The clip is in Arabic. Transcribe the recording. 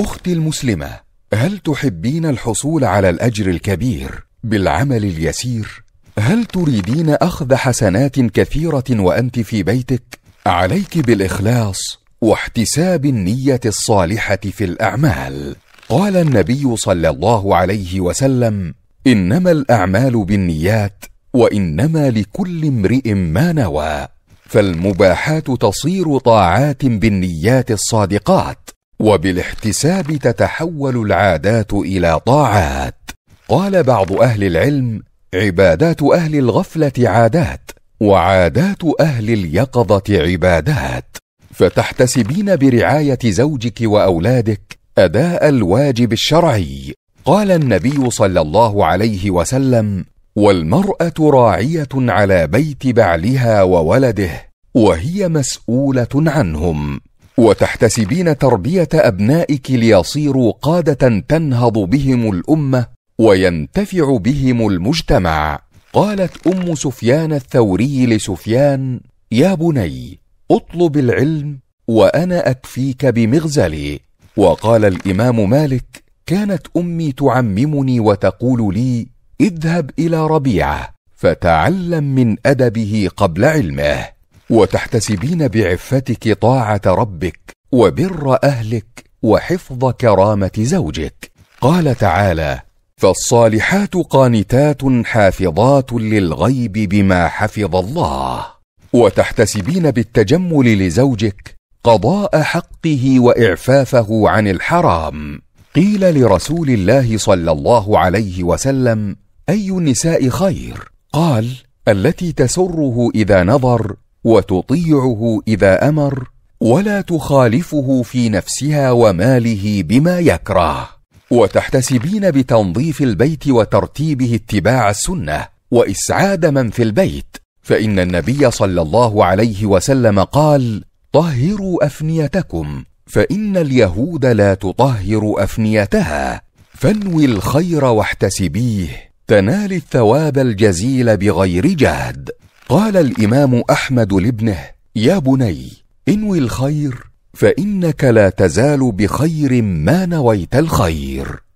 أختي المسلمة هل تحبين الحصول على الأجر الكبير بالعمل اليسير؟ هل تريدين أخذ حسنات كثيرة وأنت في بيتك؟ عليك بالإخلاص واحتساب النية الصالحة في الأعمال. قال النبي صلى الله عليه وسلم: إنما الأعمال بالنيات وإنما لكل امرئ ما نوى. فالمباحات تصير طاعات بالنيات الصادقات وبالاحتساب تتحول العادات الى طاعات قال بعض اهل العلم عبادات اهل الغفله عادات وعادات اهل اليقظه عبادات فتحتسبين برعايه زوجك واولادك اداء الواجب الشرعي قال النبي صلى الله عليه وسلم والمراه راعيه على بيت بعلها وولده وهي مسؤوله عنهم وتحتسبين تربيه ابنائك ليصيروا قاده تنهض بهم الامه وينتفع بهم المجتمع قالت ام سفيان الثوري لسفيان يا بني اطلب العلم وانا اكفيك بمغزلي وقال الامام مالك كانت امي تعممني وتقول لي اذهب الى ربيعه فتعلم من ادبه قبل علمه وتحتسبين بعفتك طاعه ربك وبر اهلك وحفظ كرامه زوجك قال تعالى فالصالحات قانتات حافظات للغيب بما حفظ الله وتحتسبين بالتجمل لزوجك قضاء حقه واعفافه عن الحرام قيل لرسول الله صلى الله عليه وسلم اي النساء خير قال التي تسره اذا نظر وتطيعه اذا امر ولا تخالفه في نفسها وماله بما يكره وتحتسبين بتنظيف البيت وترتيبه اتباع السنه واسعاد من في البيت فان النبي صلى الله عليه وسلم قال طهروا افنيتكم فان اليهود لا تطهر افنيتها فانوي الخير واحتسبيه تنال الثواب الجزيل بغير جهد قال الامام احمد لابنه يا بني انوي الخير فانك لا تزال بخير ما نويت الخير